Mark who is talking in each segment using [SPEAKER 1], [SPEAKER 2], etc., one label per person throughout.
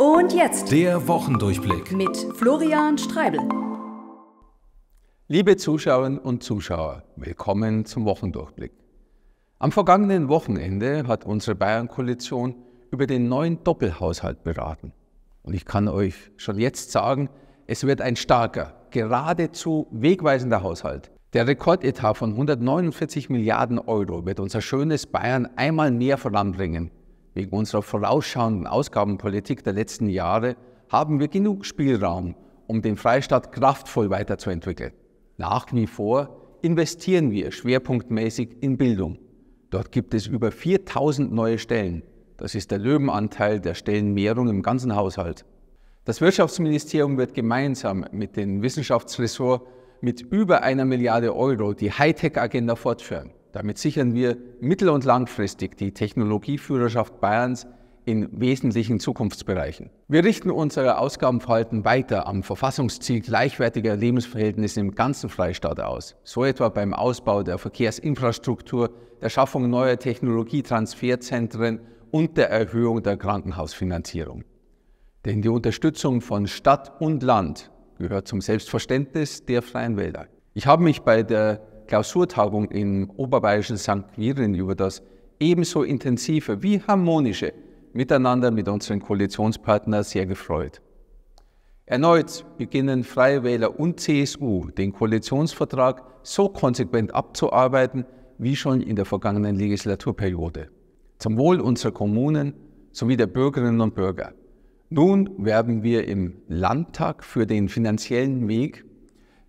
[SPEAKER 1] Und jetzt der Wochendurchblick mit Florian Streibel. Liebe Zuschauerinnen und Zuschauer, willkommen zum Wochendurchblick. Am vergangenen Wochenende hat unsere Bayern-Koalition über den neuen Doppelhaushalt beraten. Und ich kann euch schon jetzt sagen, es wird ein starker, geradezu wegweisender Haushalt. Der Rekordetat von 149 Milliarden Euro wird unser schönes Bayern einmal mehr voranbringen. Wegen unserer vorausschauenden Ausgabenpolitik der letzten Jahre haben wir genug Spielraum, um den Freistaat kraftvoll weiterzuentwickeln. Nach wie vor investieren wir schwerpunktmäßig in Bildung. Dort gibt es über 4000 neue Stellen. Das ist der Löwenanteil der Stellenmehrung im ganzen Haushalt. Das Wirtschaftsministerium wird gemeinsam mit dem Wissenschaftsressort mit über einer Milliarde Euro die Hightech-Agenda fortführen. Damit sichern wir mittel- und langfristig die Technologieführerschaft Bayerns in wesentlichen Zukunftsbereichen. Wir richten unsere Ausgabenverhalten weiter am Verfassungsziel gleichwertiger Lebensverhältnisse im ganzen Freistaat aus, so etwa beim Ausbau der Verkehrsinfrastruktur, der Schaffung neuer Technologietransferzentren und der Erhöhung der Krankenhausfinanzierung. Denn die Unterstützung von Stadt und Land gehört zum Selbstverständnis der Freien Wälder. Ich habe mich bei der Klausurtagung im oberbayerischen St. Quirin über das ebenso intensive wie harmonische Miteinander mit unseren Koalitionspartnern sehr gefreut. Erneut beginnen Freie Wähler und CSU den Koalitionsvertrag so konsequent abzuarbeiten wie schon in der vergangenen Legislaturperiode. Zum Wohl unserer Kommunen sowie der Bürgerinnen und Bürger. Nun werben wir im Landtag für den finanziellen Weg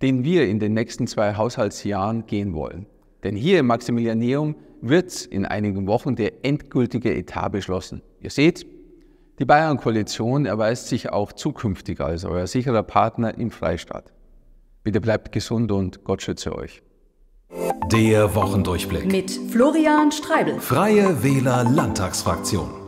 [SPEAKER 1] den wir in den nächsten zwei Haushaltsjahren gehen wollen. Denn hier im Maximilianeum wird in einigen Wochen der endgültige Etat beschlossen. Ihr seht, die Bayern-Koalition erweist sich auch zukünftig als euer sicherer Partner im Freistaat. Bitte bleibt gesund und Gott schütze euch. Der Wochendurchblick mit Florian Streibel. Freie Wähler Landtagsfraktion.